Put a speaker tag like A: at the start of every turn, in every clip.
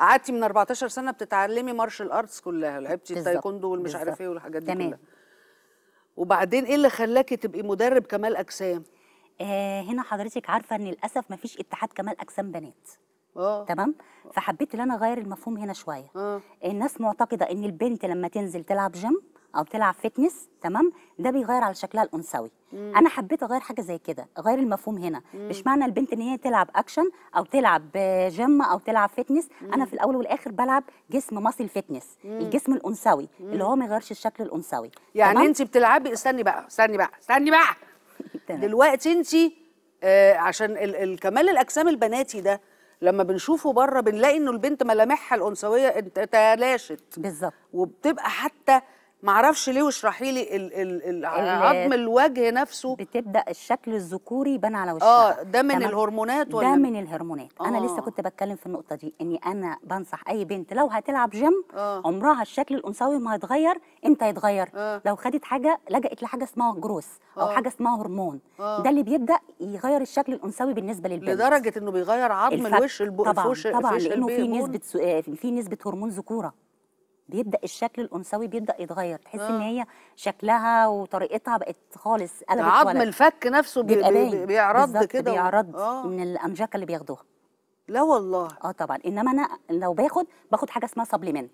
A: قعدتي من 14 سنه بتتعلمي مارشال ارتس كلها لعبتي التايكوندو والمش عارف ايه والحاجات دي كلها
B: وبعدين ايه اللي خلاكي تبقي مدرب كمال اجسام آه هنا حضرتك عارفه ان للاسف مفيش اتحاد كمال اجسام بنات آه. تمام فحبيت ان انا اغير المفهوم هنا شويه أوه. الناس معتقده ان البنت لما تنزل تلعب جيم او تلعب فتنس تمام ده بيغير على شكلها الانثوي انا حبيت اغير حاجه زي كده اغير المفهوم هنا مم. مش معنى البنت ان هي تلعب اكشن او تلعب جيم آه، او تلعب فتنس مم. انا في الاول والاخر بلعب جسم ماسل فتنس مم. الجسم الانثوي اللي هو ما يغيرش الشكل الانثوي يعني انت بتلعبي استني بقى استني بقى استني بقى دلوقتي انت
A: آه عشان ال الاجسام البناتي ده لما بنشوفه بره بنلاقي انه البنت ملامحها الانثويه تلاشت بالظبط وبتبقى حتى معرفش ليه واشرحي لي آه، عظم
B: الوجه نفسه بتبدا الشكل الذكوري يبان على وشها اه ده من الهرمونات ولا ده من الهرمونات آه. انا لسه كنت بتكلم في النقطه دي اني انا بنصح اي بنت لو هتلعب جيم آه. عمرها الشكل الانثوي ما هيتغير امتى يتغير آه. لو خدت حاجه لجأت لحاجه اسمها جروس او آه. حاجه اسمها هرمون آه. ده اللي بيبدا يغير الشكل الانثوي بالنسبه للبنت لدرجه انه بيغير عظم الوش الب... طبعا الفوش طبعا لانه في نسبه آه، في نسبه هرمون ذكوره بيبدا الشكل الانثوي بيبدا يتغير تحس آه. ان هي شكلها وطريقتها بقت خالص قلبت عظم الفك نفسه بيعرض كده بيعرض آه. من الامجاكه اللي بياخدوها لا والله اه طبعا انما انا لو باخد باخد حاجه اسمها سبليمنت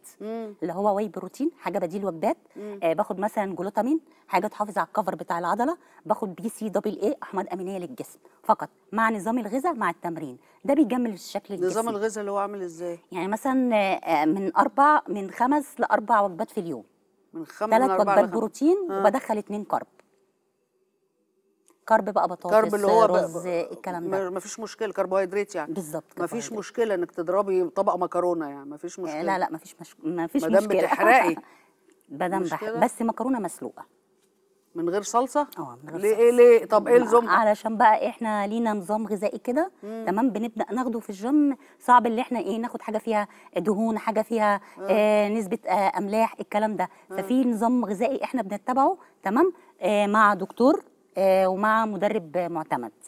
B: اللي هو واي بروتين حاجه بديل وجبات آه باخد مثلا جلوتامين حاجه تحافظ على الكفر بتاع العضله باخد بي سي دبل اي احماض امينيه للجسم فقط مع نظام الغذاء مع التمرين ده بيجمل الشكل الجسم نظام الغذاء
A: اللي هو عامل ازاي
B: يعني مثلا آه،, آه من اربع من خمس لاربع وجبات في اليوم من خمس ثلاث وجبات بروتين آه. وبدخل اثنين كارب كرب بقى بطاطس كرب اللي هو رز
A: الكلام ده مفيش مشكله كربوهيدرات يعني بالظبط مفيش مشكله انك تضربي طبق
B: مكرونه يعني مفيش آه، مشكله لا لا مفيش مش... مفيش مشكله مادام بتحرقي بدم بس مكرونه مسلوقه من غير صلصه اه من غير ليه صلصة. ليه طب ايه الزوم علشان بقى احنا لينا نظام غذائي كده تمام بنبدا ناخده في الجيم صعب اللي احنا ايه ناخد حاجه فيها دهون حاجه فيها آه. آه، نسبه آه املاح الكلام ده آه. ففي نظام غذائي احنا بنتبعه تمام آه مع دكتور آه، ومع مدرب معتمد